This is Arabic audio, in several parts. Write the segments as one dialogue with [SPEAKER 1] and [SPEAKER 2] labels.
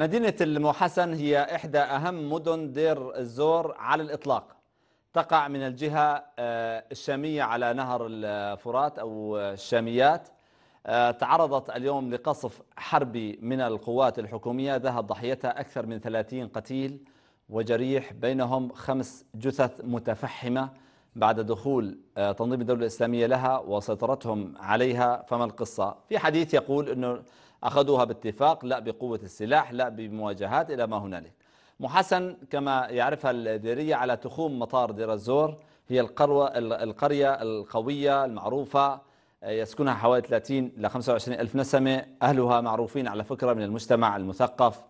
[SPEAKER 1] مدينة المحسن هي إحدى أهم مدن دير الزور على الإطلاق تقع من الجهة آه، الشامية على نهر الفرات أو الشاميات آه، تعرضت اليوم لقصف حربي من القوات الحكومية ذهب ضحيتها أكثر من 30 قتيل وجريح بينهم خمس جثث متفحمة بعد دخول آه، تنظيم الدولة الإسلامية لها وسيطرتهم عليها فما القصة في حديث يقول أنه أخذوها باتفاق لا بقوة السلاح لا بمواجهات إلى ما هنالك محسن كما يعرفها الديرية على تخوم مطار دير الزور هي القروة القرية القوية المعروفة آه، يسكنها حوالي 30 إلى 25 ألف نسمة أهلها معروفين على فكرة من المجتمع المثقف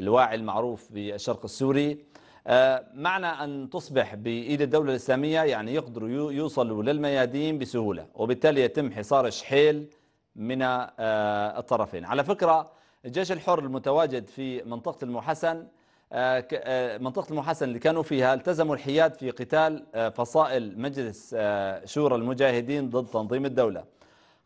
[SPEAKER 1] الواعي المعروف بالشرق السوري آه، معنى أن تصبح بإيد الدولة الإسلامية يعني يقدروا يوصلوا للميادين بسهولة وبالتالي يتم حصار الشحيل من آه، الطرفين على فكرة الجيش الحر المتواجد في منطقة المحسن آه، منطقة المحسن اللي كانوا فيها التزموا الحياد في قتال فصائل مجلس شورى المجاهدين ضد تنظيم الدولة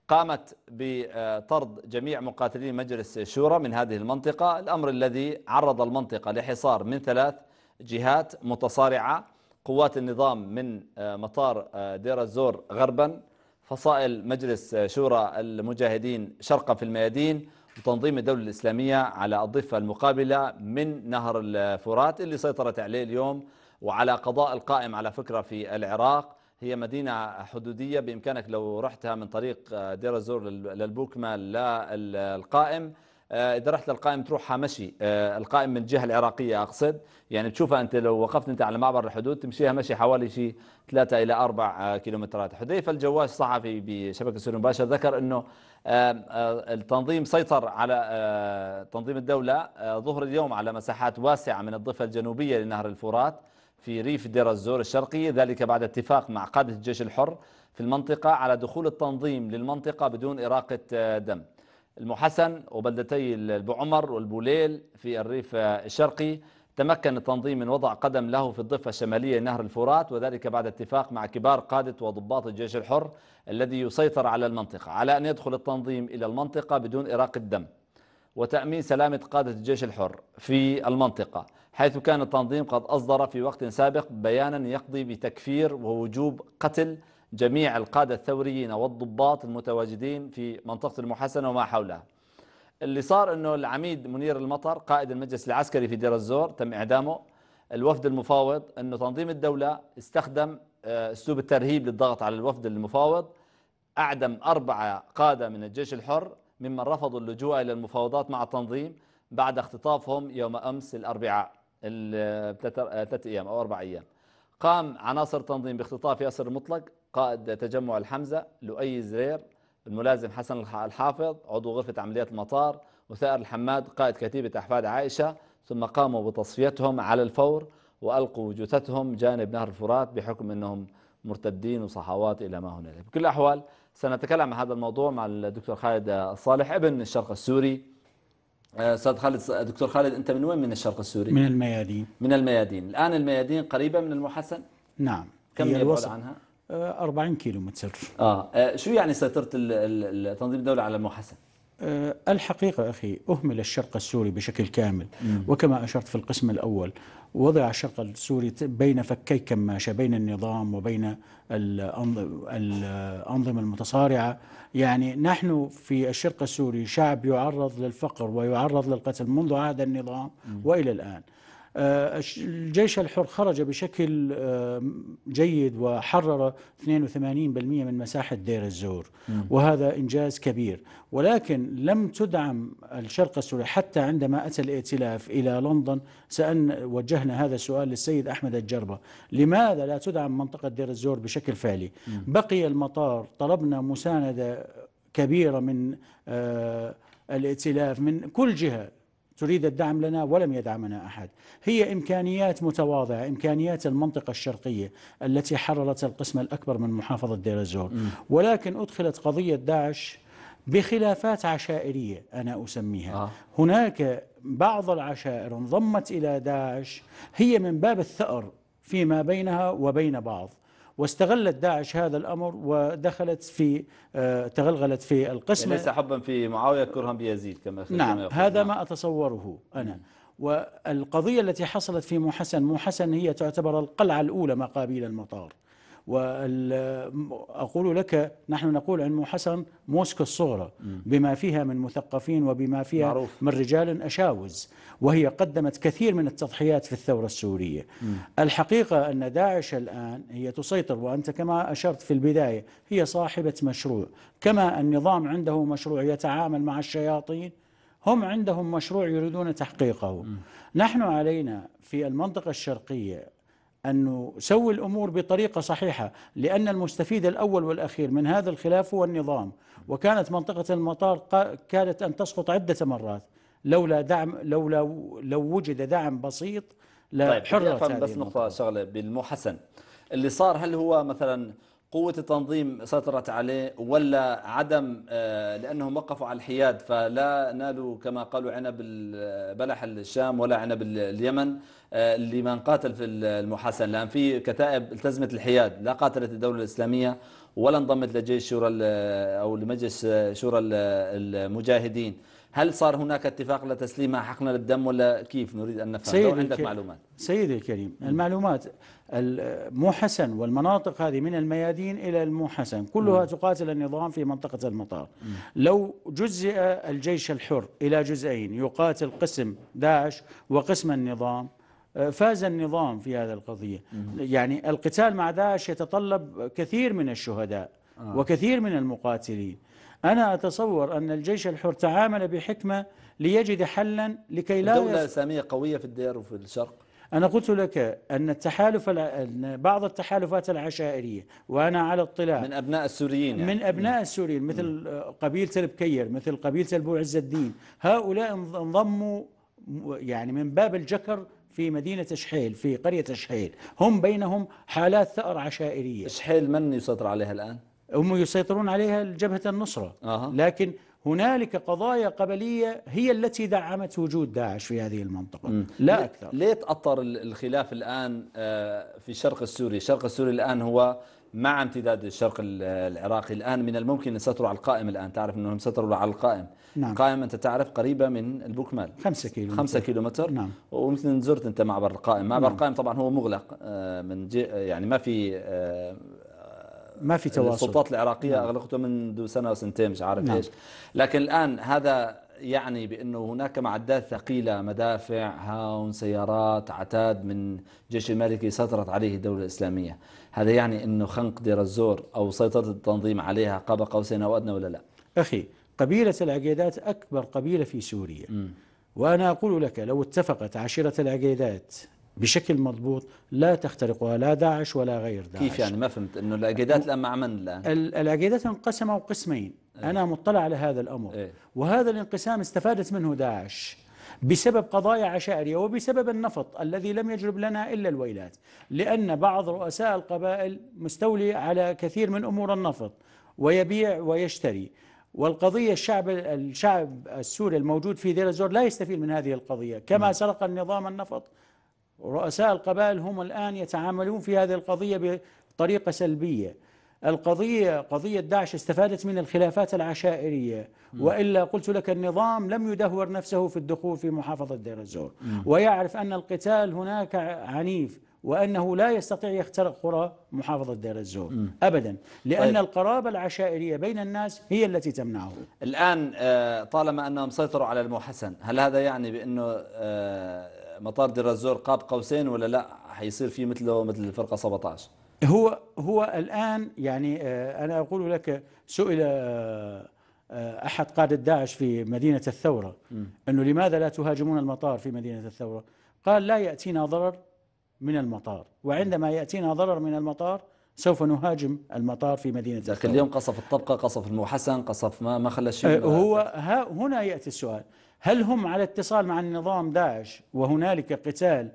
[SPEAKER 1] قامت بطرد جميع مقاتلي مجلس الشورى من هذه المنطقة الأمر الذي عرض المنطقة لحصار من ثلاث جهات متصارعة قوات النظام من آه، مطار آه، دير الزور غربا فصائل مجلس آه، شورى المجاهدين شرقا في الميادين وتنظيم الدولة الإسلامية على الضفة المقابلة من نهر الفرات اللي سيطرت عليه اليوم وعلى قضاء القائم على فكرة في العراق هي مدينة حدودية بإمكانك لو رحتها من طريق دير الزور للبوكمة للقائم القائم آه، اذا رحت للقائم تروحها مشي آه، القائم من الجهه العراقيه اقصد يعني تشوفها انت لو وقفت انت على معبر الحدود تمشيها مشي حوالي شيء 3 الى 4 آه، كيلومترات حذيفه الجواش صحفي بشبكه سوريا مباشر ذكر انه التنظيم سيطر على تنظيم الدوله ظهر اليوم على مساحات واسعه من الضفه الجنوبيه لنهر الفرات في ريف دير الزور الشرقي ذلك بعد اتفاق مع قادة الجيش الحر في المنطقة على دخول التنظيم للمنطقة بدون إراقة دم المحسن وبلدتي البعمر والبوليل في الريف الشرقي تمكن التنظيم من وضع قدم له في الضفة الشمالية لنهر الفرات وذلك بعد اتفاق مع كبار قادة وضباط الجيش الحر الذي يسيطر على المنطقة على أن يدخل التنظيم إلى المنطقة بدون إراقة دم وتأمين سلامة قادة الجيش الحر في المنطقة حيث كان التنظيم قد أصدر في وقت سابق بيانا يقضي بتكفير ووجوب قتل جميع القادة الثوريين والضباط المتواجدين في منطقة المحسنة وما حولها اللي صار أنه العميد منير المطر قائد المجلس العسكري في دير الزور تم إعدامه الوفد المفاوض أنه تنظيم الدولة استخدم آه، أسلوب الترهيب للضغط على الوفد المفاوض أعدم أربعة قادة من الجيش الحر ممن رفضوا اللجوء إلى المفاوضات مع التنظيم بعد اختطافهم يوم أمس الأربعاء ثلاث آه، آه، أيام أو أربع أيام قام عناصر التنظيم باختطاف ياسر المطلق قائد تجمع الحمزة لؤي زرير الملازم حسن الحافظ عضو غرفة عمليات المطار وثائر الحماد قائد كتيبة أحفاد عائشة ثم قاموا بتصفيتهم على الفور وألقوا جثتهم جانب نهر الفرات بحكم أنهم مرتدين وصحوات إلى ما هنالك بكل الأحوال سنتكلم عن هذا الموضوع مع الدكتور خالد صالح ابن الشرق السوري آه، استاذ خالد دكتور خالد انت من وين من الشرق السوري من الميادين من الميادين الان الميادين قريبه من المحسن
[SPEAKER 2] نعم كم يبعد عنها 40 آه، كيلو متر آه،,
[SPEAKER 1] آه. شو يعني سيطرة تنظيم الدولة على المحسن؟
[SPEAKER 2] آه، الحقيقة أخي أهمل الشرق السوري بشكل كامل مم. وكما أشرت في القسم الأول وضع الشرق السوري بين فكي كماشة بين النظام وبين الأنظمة المتصارعة يعني نحن في الشرق السوري شعب يعرض للفقر ويعرض للقتل منذ عهد النظام مم. وإلى الآن آه، الجيش الحر خرج بشكل آه، جيد وحرر 82% من مساحة دير الزور وهذا إنجاز كبير ولكن لم تدعم الشرق السوري حتى عندما أتى الائتلاف إلى لندن سأن وجهنا هذا السؤال للسيد أحمد الجربة لماذا لا تدعم منطقة دير الزور بشكل فعلي بقي المطار طلبنا مساندة كبيرة من آه، الائتلاف من كل جهة تريد الدعم لنا ولم يدعمنا احد. هي امكانيات متواضعه، امكانيات المنطقه الشرقيه التي حررت القسم الاكبر من محافظه دير الزور، ولكن ادخلت قضيه داعش بخلافات عشائريه انا اسميها. آه. هناك بعض العشائر انضمت الى داعش هي من باب الثأر فيما بينها وبين بعض. واستغلت داعش هذا الأمر ودخلت في آه، تغلغلت في القسم يعني ليس
[SPEAKER 1] حبا في معاوية كرها بيزيد كما نعم يقول.
[SPEAKER 2] هذا نعم. ما أتصوره أنا والقضية التي حصلت في محسن محسن هي تعتبر القلعة الأولى ما قابل المطار وأقول لك نحن نقول عن حسن موسكو الصغرى بما فيها من مثقفين وبما فيها معروف. من رجال أشاوز وهي قدمت كثير من التضحيات في الثورة السورية م. الحقيقة أن داعش الآن هي تسيطر وأنت كما أشرت في البداية هي صاحبة مشروع كما النظام عنده مشروع يتعامل مع الشياطين هم عندهم مشروع يريدون تحقيقه م. نحن علينا في المنطقة الشرقية أن نسوي الأمور بطريقة صحيحة لأن المستفيد الأول والأخير من هذا الخلاف هو النظام وكانت منطقة المطار كادت أن تسقط عدة مرات لولا دعم لولا لو وجد دعم بسيط لحرة طيب بس نقطة
[SPEAKER 1] شغلة بالمو حسن اللي صار هل هو مثلا قوة التنظيم سيطرت عليه ولا عدم آه، لأنهم وقفوا على الحياد فلا نالوا كما قالوا عنب بلح الشام ولا عنب اليمن آه، لمن قاتل في المحاسنة لأن في كتائب التزمت الحياد لا قاتلت الدولة الإسلامية ولا انضمت لجيش شورى أو لمجلس شورى المجاهدين هل صار هناك اتفاق لتسليم حقنا للدم ولا كيف نريد أن نفهم لو عندك معلومات
[SPEAKER 2] سيدي الكريم المعلومات المحسن والمناطق هذه من الميادين إلى المحسن كلها م. تقاتل النظام في منطقة المطار م. لو جزئ الجيش الحر إلى جزئين يقاتل قسم داعش وقسم النظام آه، فاز النظام في هذا القضية يعني القتال مع داعش يتطلب كثير من الشهداء آه. وكثير من المقاتلين أنا أتصور أن الجيش الحر تعامل بحكمة ليجد حلا لكي لا دولة
[SPEAKER 1] إسلامية قوية في الدير وفي الشرق
[SPEAKER 2] أنا قلت لك أن التحالف أن بعض التحالفات العشائرية وأنا على اطلاع من أبناء السوريين يعني. من أبناء السوريين مثل قبيلة البكير مثل قبيلة البو عز الدين هؤلاء انضموا يعني من باب الجكر في مدينة شحيل في قرية شحيل هم بينهم حالات ثأر عشائرية شحيل من يسيطر عليها الآن؟ هم يسيطرون عليها جبهة النصرة أه. لكن هنالك قضايا قبلية هي التي دعمت وجود داعش في هذه المنطقة م. لا أكثر
[SPEAKER 1] ليه تأطر الخلاف الآن آه، في الشرق السوري الشرق السوري الآن هو مع امتداد الشرق العراقي الآن من الممكن أن سطروا على القائم الآن تعرف أنهم سطروا على القائم نعم. قائم أنت تعرف قريبة من البوكمال 5 كيلو 5 كيلو متر نعم. أن زرت أنت معبر القائم معبر نعم. القائم طبعا هو مغلق آه، من يعني ما في آه، ما في تواصل السلطات العراقية نعم. أغلقته منذ سنة وسنتين مش عارف نعم. إيش لكن الآن هذا يعني بأنه هناك معدات ثقيلة مدافع هاون سيارات عتاد من جيش الملكي سيطرت عليه الدولة الإسلامية هذا يعني أنه خنق دير الزور أو سيطرة التنظيم عليها قاب قوسين أو أدنى ولا لا أخي قبيلة العقيدات أكبر قبيلة في سوريا م. وأنا أقول لك
[SPEAKER 2] لو اتفقت عشرة العقيدات بشكل مضبوط لا تخترقها لا داعش ولا غير داعش كيف يعني
[SPEAKER 1] ما فهمت أنه العقيدات الآن مع من الآن؟
[SPEAKER 2] العقيدات انقسموا قسمين أيه؟ أنا مطلع على هذا الأمر أيه؟ وهذا الانقسام استفادت منه داعش بسبب قضايا عشائرية وبسبب النفط الذي لم يجلب لنا إلا الويلات لأن بعض رؤساء القبائل مستولي على كثير من أمور النفط ويبيع ويشتري والقضية الشعب الشعب السوري الموجود في دير الزور لا يستفيد من هذه القضية كما سرق النظام النفط رؤساء القبائل هم الآن يتعاملون في هذه القضية بطريقة سلبية القضية قضية داعش استفادت من الخلافات العشائرية وإلا قلت لك النظام لم يدهور نفسه في الدخول في محافظة دير الزور ويعرف أن القتال هناك عنيف وأنه لا يستطيع يخترق قرى محافظة دير الزور أبدا لأن طيب. القرابة العشائرية بين الناس هي التي تمنعه
[SPEAKER 1] الآن آه، طالما أنهم سيطروا على المحسن هل هذا يعني بأنه آه، مطار دير الزور قاب قوسين ولا لا حيصير فيه مثله مثل الفرقه 17
[SPEAKER 2] هو هو الان يعني آه، انا اقول لك سئل آه، احد قاده داعش في مدينه الثوره انه لماذا لا تهاجمون المطار في مدينه الثوره؟ قال لا ياتينا ضرر من المطار وعندما ياتينا ضرر من المطار سوف نهاجم المطار في مدينه الثوره لكن اليوم قصف الطبقه قصف المحسن
[SPEAKER 1] قصف ما ما خلى شيء آه، هو
[SPEAKER 2] ها هنا ياتي السؤال هل هم على اتصال مع النظام داعش وهنالك قتال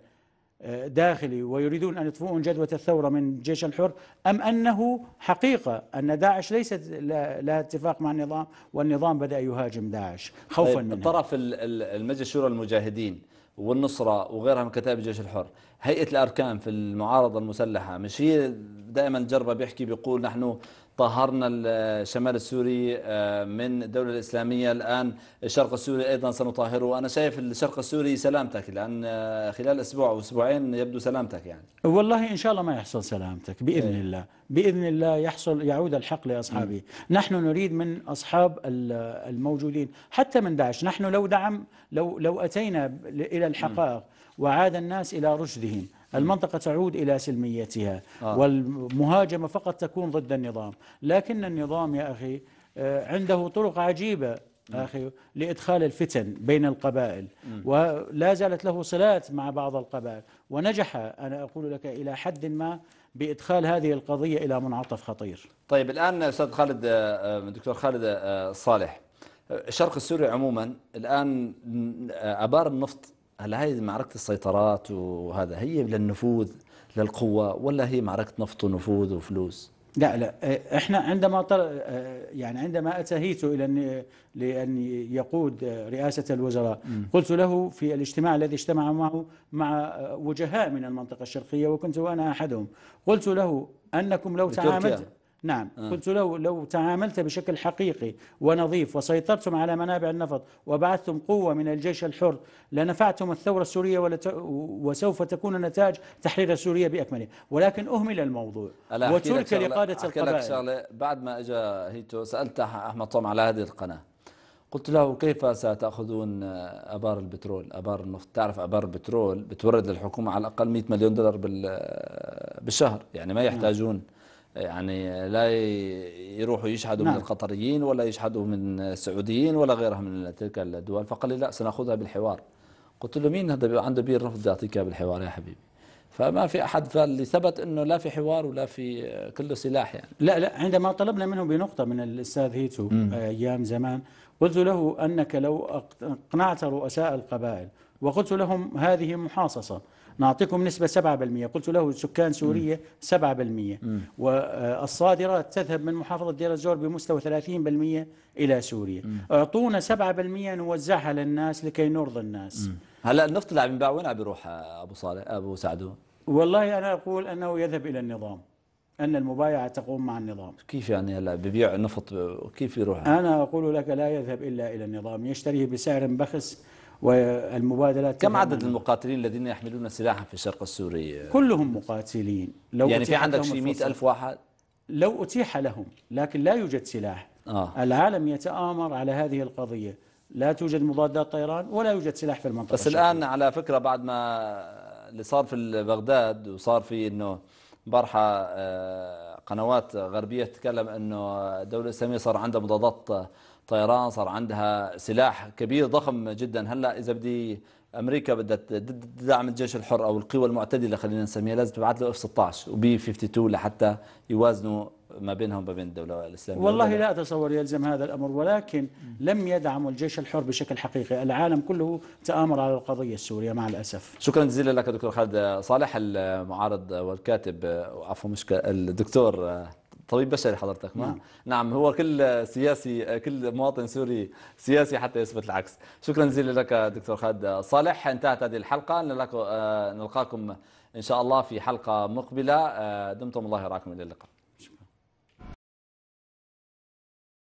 [SPEAKER 2] آه، داخلي ويريدون أن يطفئون جدوى الثورة من الجيش الحر أم أنه حقيقة أن داعش ليست لها اتفاق مع النظام والنظام بدأ يهاجم داعش خوفا طيب، من
[SPEAKER 1] طرف المجلس شورى المجاهدين والنصرة وغيرها من كتائب الجيش الحر هيئة الأركان في المعارضة المسلحة مش هي دائما جربة بيحكي بيقول نحن طهرنا الشمال السوري آه، من الدولة الإسلامية الآن الشرق السوري أيضا سنطهره أنا شايف الشرق السوري سلامتك لأن آه، خلال أسبوع أو أسبوعين يبدو سلامتك يعني
[SPEAKER 2] والله إن شاء الله ما يحصل سلامتك بإذن إيه. الله بإذن الله يحصل يعود الحق لأصحابه نحن نريد من أصحاب الموجودين حتى من داعش نحن لو دعم لو, لو أتينا إلى الحقائق وعاد الناس إلى رشدهم المنطقة تعود إلى سلميتها آه. والمهاجمة فقط تكون ضد النظام لكن النظام يا أخي آه، عنده طرق عجيبة أخي لإدخال الفتن بين القبائل ولا زالت له صلات مع بعض القبائل ونجح أنا أقول لك إلى حد ما بإدخال هذه القضية إلى منعطف خطير
[SPEAKER 1] طيب الآن أستاذ خالد آه، دكتور خالد صالح الشرق السوري عموما الآن أبار النفط هل هي معركة السيطرات وهذا هي للنفوذ للقوة ولا هي معركة نفط ونفوذ وفلوس لا لا إيه، احنا عندما طل... إيه، يعني عندما
[SPEAKER 2] اتيت الى ان لان يقود رئاسه الوزراء م. قلت له في الاجتماع الذي اجتمع معه مع وجهاء من المنطقه الشرقيه وكنت انا احدهم قلت له انكم لو تعاملتم نعم آه. قلت لو لو تعاملت بشكل حقيقي ونظيف وسيطرتم على منابع النفط وبعثتم قوة من الجيش الحر لنفعتم الثورة السورية ولت... وسوف تكون نتاج تحرير سوريا بأكمله ولكن أهمل
[SPEAKER 1] الموضوع وترك لقادة القبائل لك شغلة بعد ما اجى هيتو سألت أحمد طوم على هذه القناة قلت له كيف ستأخذون أبار البترول أبار النفط تعرف أبار البترول بتورد للحكومة على الأقل 100 مليون دولار بالشهر يعني ما نعم. يحتاجون يعني لا يروحوا يشحدوا نعم. من القطريين ولا يشحدوا من السعوديين ولا غيرها من تلك الدول فقال لي لا سناخذها بالحوار قلت له مين هذا عنده بير رفض يعطيك بالحوار يا حبيبي فما في احد فاللي ثبت انه لا في حوار ولا في كله سلاح يعني
[SPEAKER 2] لا لا عندما طلبنا منه بنقطه من الاستاذ هيتو آه، ايام زمان قلت له أنك لو أقنعت رؤساء القبائل وقلت لهم هذه محاصصة نعطيكم نسبة 7% قلت له سكان سوريا 7% م. والصادرات تذهب من محافظة دير الزور بمستوى 30% إلى سوريا م. أعطونا 7% نوزعها للناس لكي نرضي الناس
[SPEAKER 1] هلا النفط اللي عم ينباع وين عم بيروح أبو صالح أبو سعدو والله أنا أقول أنه يذهب إلى
[SPEAKER 2] النظام ان المبايعه تقوم مع النظام
[SPEAKER 1] كيف يعني هلا ببيع نفط كيف يروح
[SPEAKER 2] انا اقول لك لا يذهب الا الى النظام يشتريه بسعر بخس والمبادلات كم عدد
[SPEAKER 1] المقاتلين الذين يحملون سلاحا في الشرق السوري كلهم مقاتلين لو يعني في عندك شيء الف واحد لو اتيح لهم لكن لا يوجد سلاح آه. العالم
[SPEAKER 2] يتآمر على هذه القضيه لا توجد مضادات طيران ولا يوجد سلاح في المنطقه بس الان
[SPEAKER 1] على فكره بعد ما اللي صار في بغداد وصار في انه برحة آه، قنوات غربية تتكلم أنه الدولة الإسلامية صار عندها مضادات طيران صار عندها سلاح كبير ضخم جدا هلا إذا بدي امريكا بدها تدعم الجيش الحر او القوى المعتدله خلينا نسميها لازم تبعث له اف 16 وبي 52 لحتى يوازنوا ما بينهم وما بين الدوله الاسلاميه والله
[SPEAKER 2] لا اتصور يلزم هذا الامر ولكن لم يدعموا الجيش الحر بشكل حقيقي، العالم كله تامر على القضيه السوريه مع الاسف.
[SPEAKER 1] شكرا جزيلا لك دكتور خالد صالح المعارض والكاتب عفوا مش الدكتور طبيب بشري حضرتك ما؟ مم. نعم هو كل سياسي كل مواطن سوري سياسي حتى يثبت العكس شكرا جزيلا لك دكتور خالد صالح انتهت هذه الحلقة نلقاكم إن شاء الله في حلقة مقبلة دمتم الله يراكم إلى اللقاء